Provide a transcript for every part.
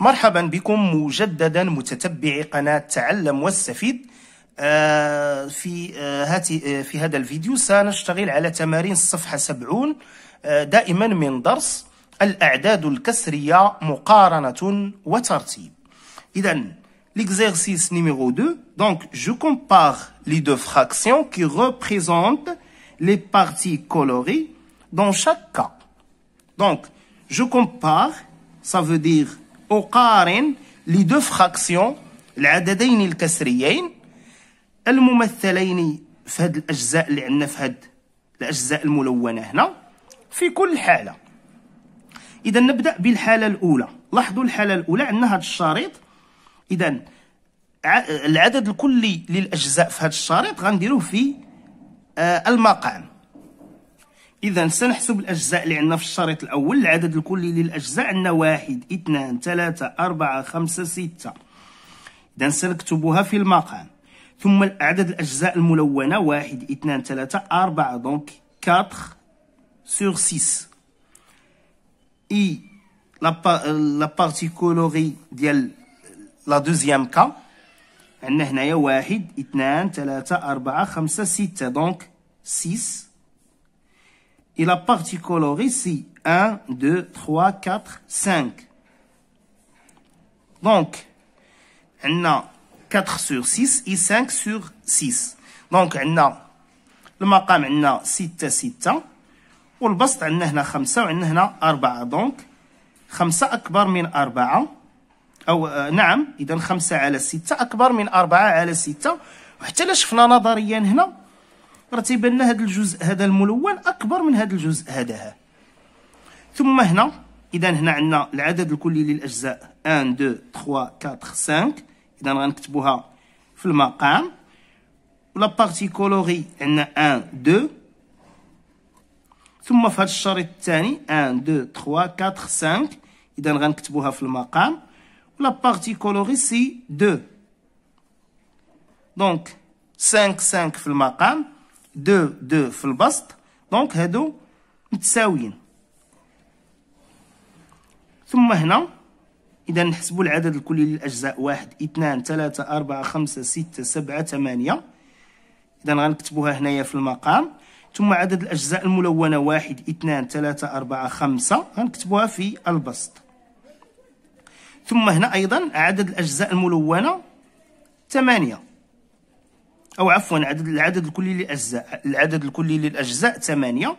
مرحبا بكم مجددا متتبعي قناة تعلم واستفيد آه، في آه، هاتي آه، في هذا الفيديو سنشتغل على تمارين الصفحة 70 دائما من درس الأعداد الكسرية مقارنة وترتيب إذا ليكزيرسيس نيميرو 2 دونك جو كومبار لي دو فراكسيون كي ريبريزونت لي بارتي كولوري دون شاك كا دونك جو كومبار سا فو دير أقارن لدو فراكسيون العددين الكسريين الممثلين في هاد الأجزاء اللي عندنا في هاد الأجزاء الملونة هنا في كل حالة إذا نبدأ بالحالة الأولى لاحظوا الحالة الأولى عندنا هاد الشريط إذا العدد الكلي للأجزاء في هاد الشريط غنديروه في آه، المقام اذا سنحسب الاجزاء اللي عندنا في الشريط الاول العدد الكلي للاجزاء عندنا واحد اثنان ثلاثة أربعة خمسة ستة اذا سنكتبها في المقام ثم عدد الاجزاء الملونة واحد اثنان ثلاثة أربعة دونك 4 سور 6 اي لا la partie ديال لا دوزيام كا عندنا هنايا واحد اثنان ثلاثة أربعة خمسة ستة دونك 6 Et la partie colorée, ici. 1, 2, 3, 4, 5. Donc, on a 4 sur 6 et 5 sur 6. Donc, on a le maqam, on a 6, 6. والبسط عندنا هنا خمسة وعندنا هنا أربعة دونك خمسة أكبر من أربعة أو آه نعم إذا خمسة على ستة أكبر من أربعة على ستة وحتى لا شفنا نظريا هنا راه تيبان لنا هذا الجزء هذا الملون اكبر من هذا الجزء هذا ثم هنا اذا هنا عندنا العدد الكلي للاجزاء 1 2 3 4 5 اذا غنكتبوها في المقام ولا بارتي كولوري عندنا 1 2 ثم في هذا الشريط الثاني 1 2 3 4 5 اذا غنكتبوها في المقام ولا بارتي كولوري سي 2 دونك 5 5 في المقام دو دو في البسط دونك هادو متساويين ثم هنا اذا نحسبوا العدد الكلي للاجزاء واحد اثنان ثلاثة أربعة خمسة ستة سبعة ثمانية اذا غنكتبوها هنايا في المقام ثم عدد الاجزاء الملونة واحد اثنان ثلاثة أربعة خمسة غنكتبوها في البسط ثم هنا ايضا عدد الاجزاء الملونة ثمانية او عفوا عدد العدد الكلي للاجزاء العدد الكلي للاجزاء 8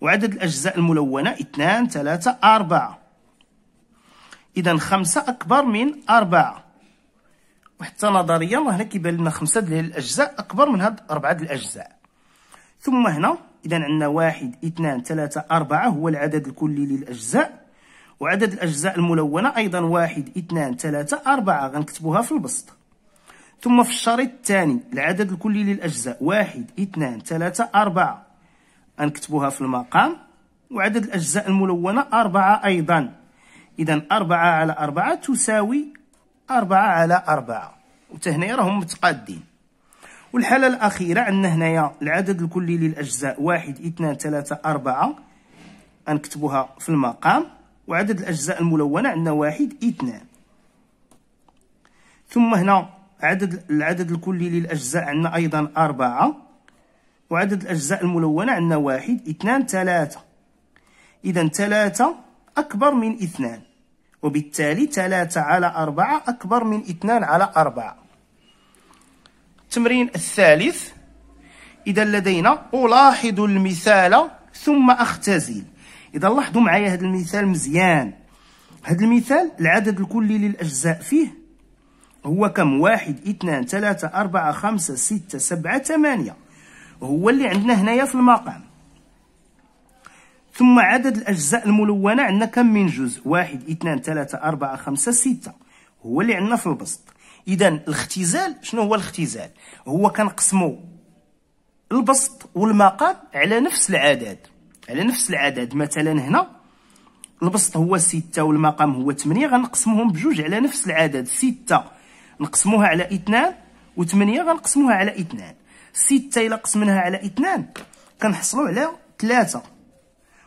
وعدد الاجزاء الملونه 2 3 4 اذا 5 اكبر من 4 وحتى نظريا راه هنا كيبان لنا 5 ديال الاجزاء اكبر من هاد 4 ديال الاجزاء ثم هنا اذا عندنا 1 2 3 4 هو العدد الكلي للاجزاء وعدد الاجزاء الملونه ايضا 1 2 3 4 غنكتبوها في البسط ثم في الشريط الثاني العدد الكلي للأجزاء واحد اثنان ثلاثة أربعة نكتبوها في المقام وعدد الأجزاء الملونة أربعة أيضا إذا أربعة على أربعة تساوي أربعة على أربعة وتهنا راهم متقادين والحالة الأخيرة عندنا هنايا العدد الكلي للأجزاء واحد اثنان ثلاثة أربعة نكتبوها في المقام وعدد الأجزاء الملونة عندنا واحد اثنان ثم هنا عدد العدد الكلي للاجزاء عندنا ايضا أربعة وعدد الاجزاء الملونه عندنا واحد اثنان ثلاثة اذا ثلاثة اكبر من اثنان وبالتالي ثلاثة على أربعة أكبر من اثنان على أربعة التمرين الثالث إذا لدينا ألاحظ المثال ثم أختزل إذا لاحظوا معايا هذا المثال مزيان هذا المثال العدد الكلي للأجزاء فيه هو كم واحد اثنان ثلاثة أربعة خمسة ستة سبعة ثمانية هو اللي عندنا هنايا في المقام ثم عدد الأجزاء الملونة عندنا كم من جزء واحد اثنان ثلاثة أربعة خمسة ستة هو اللي عندنا في البسط إذا الاختزال شنو هو الاختزال هو كنقسمو البسط والمقام على نفس العدد على نفس العدد مثلا هنا البسط هو ستة والمقام هو ثمانية غنقسمهم بجوج على نفس العدد ستة نقسموها على اثنان وثمانية غنقسموها على اثنان ستة إلا قسمناها على اثنان كنحصلوا على ثلاثة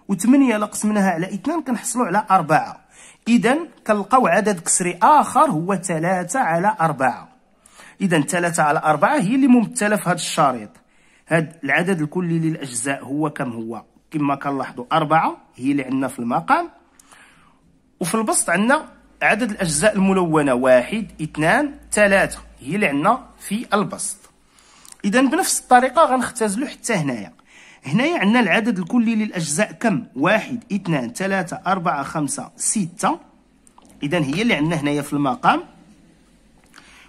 وثمانية إلا قسمناها على اثنان كنحصلوا على أربعة إذا كنلقاو عدد كسري آخر هو ثلاثة على أربعة إذا ثلاثة على أربعة هي اللي ممثلة في هذا الشريط هاد العدد الكلي للأجزاء هو كم هو كما كنلاحظوا أربعة هي اللي عندنا في المقام وفي البسط عندنا عدد الأجزاء الملونة واحد اثنان ثلاثة هي اللي عندنا في البسط إذا بنفس الطريقة غنختزلو حتى هنايا هنايا عندنا العدد الكلي للأجزاء كم واحد اثنان ثلاثة أربعة خمسة ستة إذا هي اللي عندنا هنايا في المقام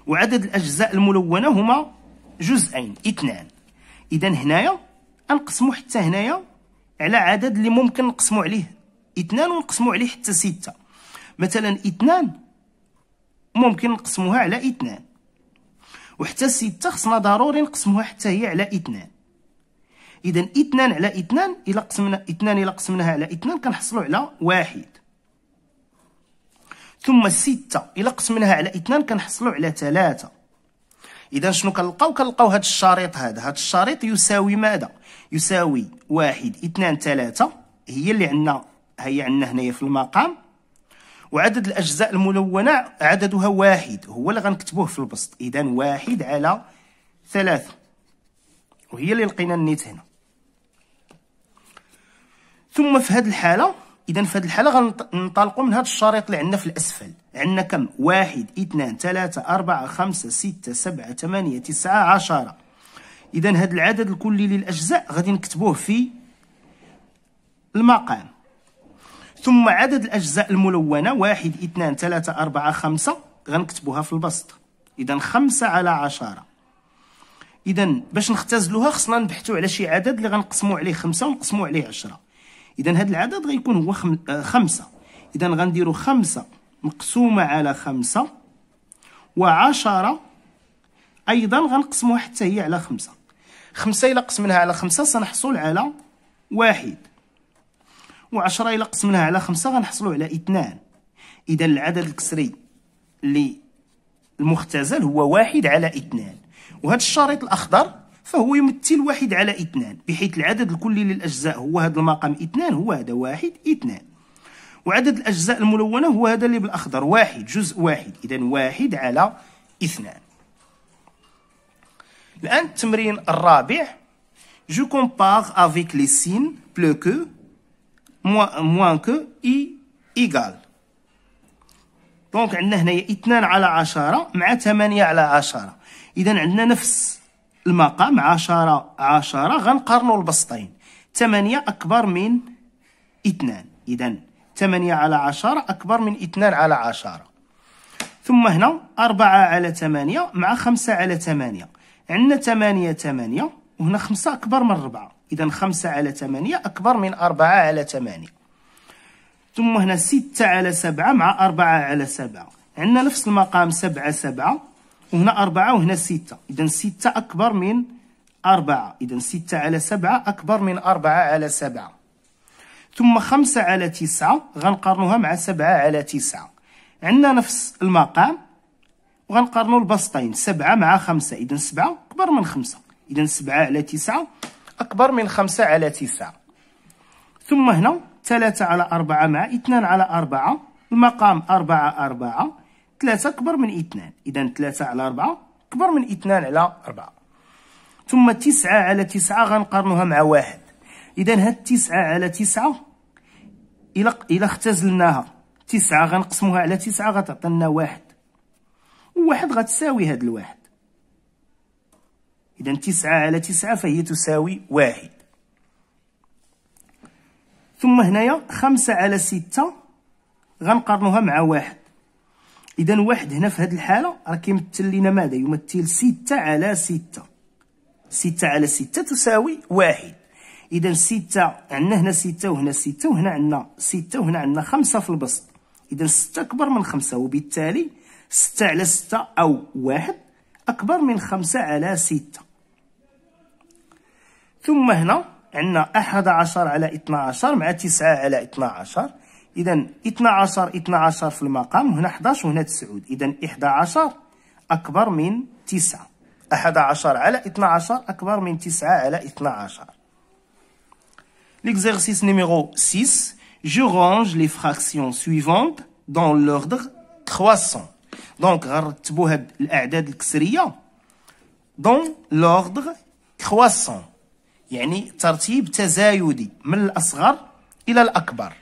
وعدد الأجزاء الملونة هما جزئين اثنان إذا هنايا غنقسمو حتى هنايا على عدد اللي ممكن نقسمو عليه اثنان ونقسمو عليه حتى سته مثلا اثنان ممكن نقسموها على اثنان وحتى ستة خصنا ضروري نقسموها حتى هي على اثنان اذا اثنان على اثنان الا قسمنا اثنان الا قسمناها على اثنان كنحصلوا على واحد ثم ستة الا قسمناها على اثنان كنحصلوا على ثلاثة اذا شنو كنلقاو كنلقاو هذا الشريط هذا هذا الشريط يساوي ماذا يساوي واحد اثنان ثلاثة هي اللي عندنا هي عندنا هنايا في المقام وعدد الأجزاء الملونة عددها واحد هو اللي غنكتبوه في البسط إذا واحد على ثلاثة وهي اللي لقينا النيت هنا ثم في هذه الحالة إذا في هذه الحالة غننطلقوا من هذا الشريط اللي عندنا في الأسفل عندنا كم واحد اثنان ثلاثة أربعة خمسة ستة سبعة ثمانية تسعة عشرة إذا هذا العدد الكلي للأجزاء غادي نكتبوه في المقام ثم عدد الأجزاء الملونة واحد اثنان ثلاثة أربعة خمسة غنكتبوها في البسط إذا خمسة على عشرة إذا باش نختزلوها خصنا نبحثوا على شي عدد اللي غنقسموا عليه خمسة ونقسموا عليه عشرة إذا هذا العدد غيكون هو خم... آه خمسة إذا غنديروا خمسة مقسومة على خمسة وعشرة أيضا غنقسموها حتى هي على خمسة خمسة إلا قسمناها على خمسة سنحصل على واحد و10 الا قسمناها على 5 غنحصلوا على 2 اذا العدد الكسري للمختزل هو 1 على 2 وهذا الشريط الاخضر فهو يمثل واحد على اثنان بحيث العدد الكلي للأجزاء هو هذا المقام اثنان هو هذا واحد اثنان وعدد الأجزاء الملونة هو هذا اللي بالأخضر واحد جزء واحد إذا واحد على اثنان الآن التمرين الرابع جو كومبار افيك لي سين بلو كو moins, moins que i égal دونك عندنا هنايا 2 على 10 مع 8 على 10 اذا عندنا نفس المقام 10 10 غنقارنو البسطين 8 اكبر من اثنان اذا 8 على 10 اكبر من 2 على 10 ثم هنا 4 على 8 مع 5 على 8 عندنا 8 8 وهنا 5 اكبر من 4 إذا خمسة على ثمانية أكبر من أربعة على ثمانية ثم هنا ستة على سبعة مع أربعة على سبعة عندنا نفس المقام سبعة سبعة وهنا أربعة وهنا ستة إذا ستة أكبر من أربعة إذا ستة على سبعة أكبر من أربعة على سبعة ثم خمسة على تسعة غنقارنوها مع سبعة على تسعة عندنا نفس المقام وغنقارنو البسطين سبعة مع خمسة إذا سبعة أكبر من خمسة إذا سبعة على تسعة أكبر من خمسة على تسعة ثم هنا ثلاثة على أربعة مع اثنان على أربعة المقام أربعة أربعة ثلاثة أكبر من اثنان إذا ثلاثة على أربعة أكبر من اثنان على أربعة ثم تسعة على تسعة غنقارنوها مع واحد إذا هاد تسعة على تسعة إلا إلا اختزلناها تسعة غنقسموها على تسعة غتعطينا واحد وواحد غتساوي هاد الواحد إذا تسعة على تسعة فهي تساوي واحد ثم هنايا خمسة على ستة غنقارنوها مع واحد إذا واحد هنا في هذه الحالة راه كيمثل لنا ماذا يمثل ستة على ستة ستة على ستة تساوي واحد إذا ستة عندنا هنا ستة وهنا ستة وهنا عندنا ستة وهنا عندنا خمسة في البسط إذا ستة أكبر من خمسة وبالتالي ستة على ستة أو واحد أكبر من خمسة على ستة ثم هنا عندنا أحد عشر على اثنا عشر مع تسعة على اثنا عشر إذا اثنا عشر اثنا عشر في المقام هنا 11 وهنا تسعود إذا إحدى عشر أكبر من تسعة أحد عشر على اثنا عشر أكبر من تسعة على اثنا عشر L'exercice numéro 6, je range les fractions suivantes dans l'ordre croissant. دونك غنرتبوا هاد الاعداد الكسريه دون لوردر كرواسون يعني ترتيب تزايدي من الاصغر الى الاكبر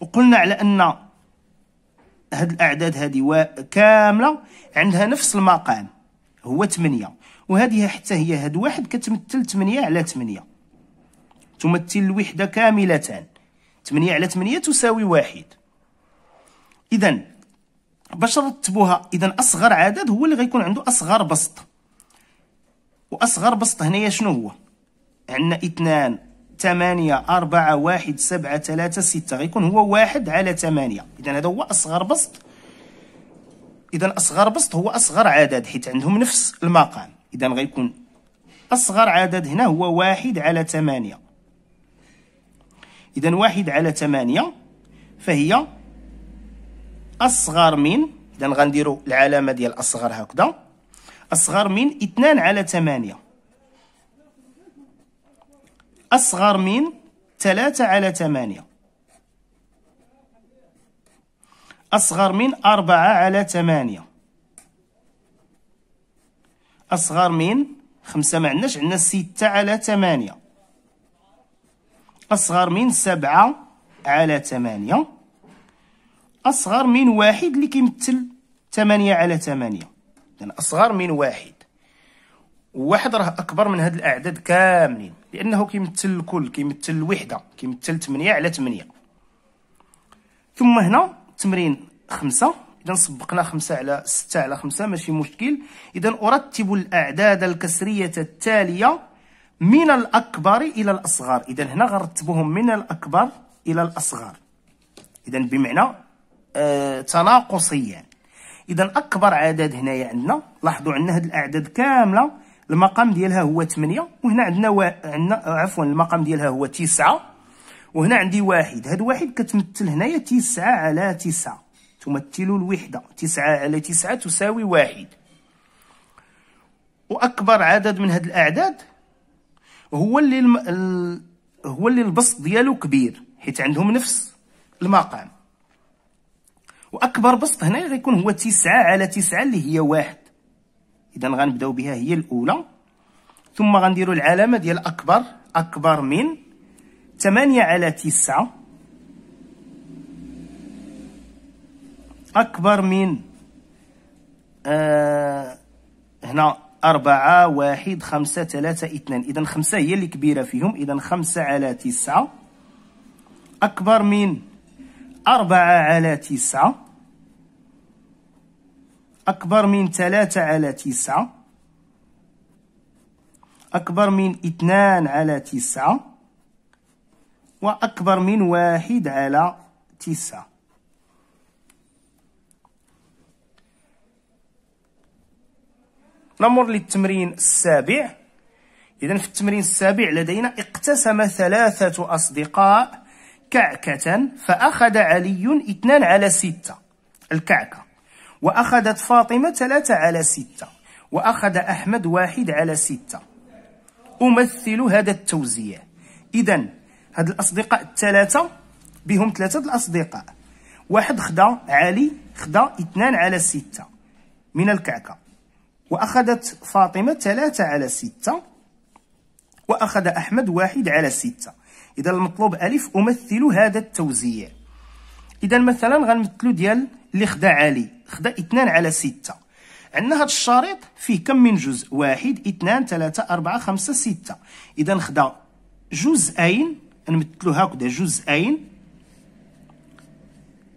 وقلنا على ان هاد الاعداد هذه كامله عندها نفس المقام هو 8 وهذه حتى هي هاد واحد كتمثل 8 على 8 تمثل الوحده كامله 8 على 8 تساوي واحد اذا باش نرتبوها اذا اصغر عدد هو اللي غيكون عنده اصغر بسط واصغر بسط هنايا شنو هو عندنا اثنان ثمانية أربعة واحد سبعة ثلاثة ستة غيكون هو واحد على ثمانية إذا هذا هو أصغر بسط إذا أصغر بسط هو أصغر عدد حيت عندهم نفس المقام إذا غيكون أصغر عدد هنا هو واحد على ثمانية إذا واحد على ثمانية فهي اصغر من اذا غنديروا العلامه ديال اصغر هكذا اصغر من 2 على 8 اصغر من 3 على 8 اصغر من 4 على 8 اصغر من 5 ما عندناش عندنا 6 على 8 اصغر من 7 على 8 أصغر من واحد اللي كيمثل 8 على 8 يعني أصغر من واحد واحد راه أكبر من هاد الأعداد كاملين لأنه كيمثل الكل كيمثل الوحدة كيمثل 8 على 8 ثم هنا تمرين خمسة إذا سبقنا خمسة على ستة على خمسة ماشي مشكل إذا أرتب الأعداد الكسرية التالية من الأكبر إلى الأصغر إذا هنا غنرتبوهم من الأكبر إلى الأصغر إذا بمعنى تناقصيا اذا اكبر عدد هنايا عندنا لاحظوا عندنا هاد الاعداد كامله المقام ديالها هو 8 وهنا عندنا و... عندنا عفوا المقام ديالها هو 9 وهنا عندي واحد هاد واحد كتمثل هنايا 9 على 9 تمثل الوحده 9 على 9 تساوي واحد واكبر عدد من هاد الاعداد هو اللي الم... ال... هو اللي البسط ديالو كبير حيت عندهم نفس المقام واكبر بسط هنا غيكون هو 9 على 9 اللي هي واحد اذا غنبداو بها هي الاولى ثم غنديروا العلامه ديال اكبر اكبر من 8 على 9 اكبر من آه هنا أربعة واحد خمسة ثلاثة اثنان إذا خمسة هي اللي كبيرة فيهم إذا خمسة على تسعة أكبر من أربعة على تسعة أكبر من ثلاثة على تسعة أكبر من اثنان على تسعة وأكبر من واحد على تسعة نمر للتمرين السابع إذا في التمرين السابع لدينا اقتسم ثلاثة أصدقاء كعكة فأخذ علي اثنان على ستة الكعكة وأخذت فاطمة ثلاثة على ستة وأخذ أحمد واحد على ستة أمثل هذا التوزيع إذا هاد الأصدقاء الثلاثة بهم ثلاثة الأصدقاء واحد خدا علي خدا اثنان على ستة من الكعكة وأخذت فاطمة ثلاثة على ستة وأخذ أحمد واحد على ستة إذا المطلوب ألف أمثل هذا التوزيع إذا مثلا غنمثلو ديال اللي خدا علي خدا اثنان على ستة عندنا هاد الشريط فيه كم من جزء واحد اثنان ثلاثة أربعة خمسة ستة إذا خدا جزئين نمثلو هكدا جزئين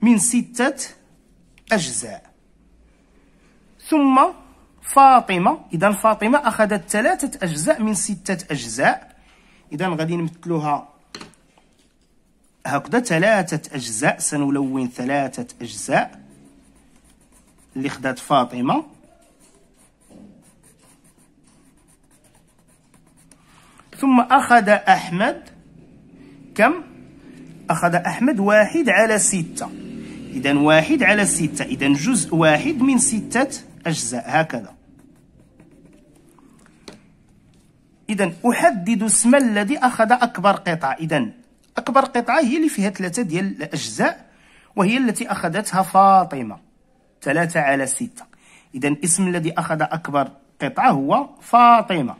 من ستة أجزاء ثم فاطمة إذا فاطمة أخذت ثلاثة أجزاء من ستة أجزاء إذا غادي نمثلوها هكذا ثلاثة أجزاء سنلون ثلاثة أجزاء اللي خدات فاطمه ثم اخذ احمد كم اخذ احمد واحد على سته اذا واحد على سته اذا جزء واحد من سته اجزاء هكذا اذا احدد اسم الذي اخذ اكبر قطعه اذا اكبر قطعه هي اللي فيها ثلاثه ديال الاجزاء وهي التي اخذتها فاطمه ثلاثة على ستة إذا الاسم الذي أخذ أكبر قطعة هو فاطمة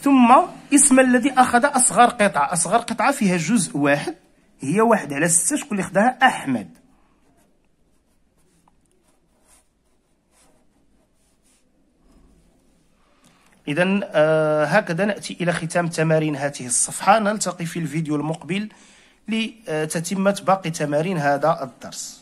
ثم اسم الذي أخذ أصغر قطعة أصغر قطعة فيها جزء واحد هي واحد على ستة شكون اللي خداها أحمد إذا آه هكذا نأتي إلى ختام تمارين هذه الصفحة نلتقي في الفيديو المقبل لتتمة باقي تمارين هذا الدرس